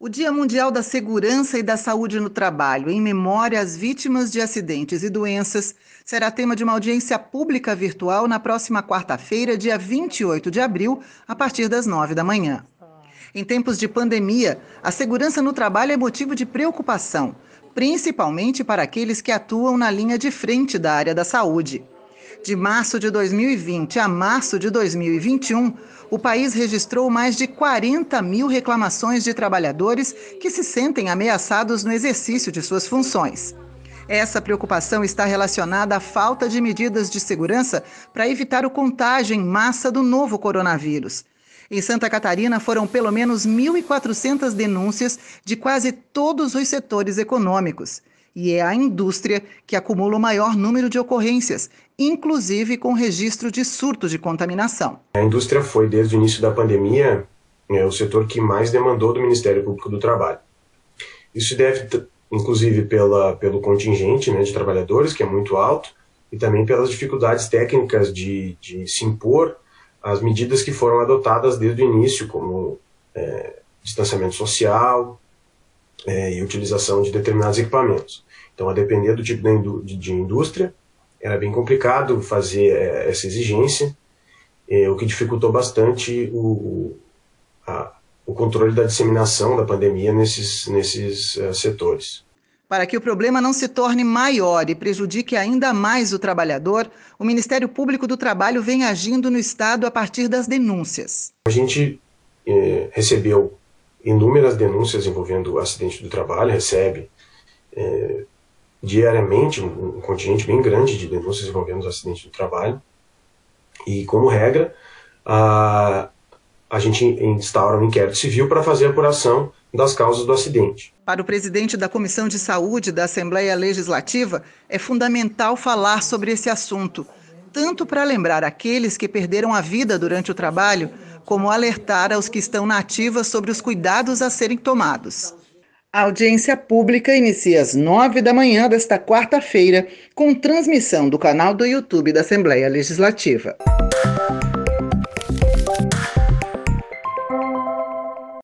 O Dia Mundial da Segurança e da Saúde no Trabalho, em memória às vítimas de acidentes e doenças, será tema de uma audiência pública virtual na próxima quarta-feira, dia 28 de abril, a partir das 9 da manhã. Em tempos de pandemia, a segurança no trabalho é motivo de preocupação, principalmente para aqueles que atuam na linha de frente da área da saúde. De março de 2020 a março de 2021, o país registrou mais de 40 mil reclamações de trabalhadores que se sentem ameaçados no exercício de suas funções. Essa preocupação está relacionada à falta de medidas de segurança para evitar o contágio em massa do novo coronavírus. Em Santa Catarina foram pelo menos 1.400 denúncias de quase todos os setores econômicos e é a indústria que acumula o maior número de ocorrências, inclusive com registro de surto de contaminação. A indústria foi, desde o início da pandemia, é, o setor que mais demandou do Ministério Público do Trabalho. Isso deve, inclusive, pela, pelo contingente né, de trabalhadores, que é muito alto, e também pelas dificuldades técnicas de, de se impor as medidas que foram adotadas desde o início, como é, distanciamento social, é, e utilização de determinados equipamentos. Então, a depender do tipo de, indústria, era bem complicado fazer é, essa exigência, é, o que dificultou bastante o, a, o controle da disseminação da pandemia nesses, nesses uh, setores. Para que o problema não se torne maior e prejudique ainda mais o trabalhador, o Ministério Público do Trabalho vem agindo no Estado a partir das denúncias. A gente recebeu inúmeras denúncias envolvendo acidente do trabalho, recebe é, diariamente um contingente bem grande de denúncias envolvendo acidente do trabalho. E, como regra, a, a gente instaura um inquérito civil para fazer a apuração das causas do acidente. Para o presidente da Comissão de Saúde da Assembleia Legislativa, é fundamental falar sobre esse assunto, tanto para lembrar aqueles que perderam a vida durante o trabalho como alertar aos que estão na ativa sobre os cuidados a serem tomados. A audiência pública inicia às nove da manhã desta quarta-feira, com transmissão do canal do YouTube da Assembleia Legislativa.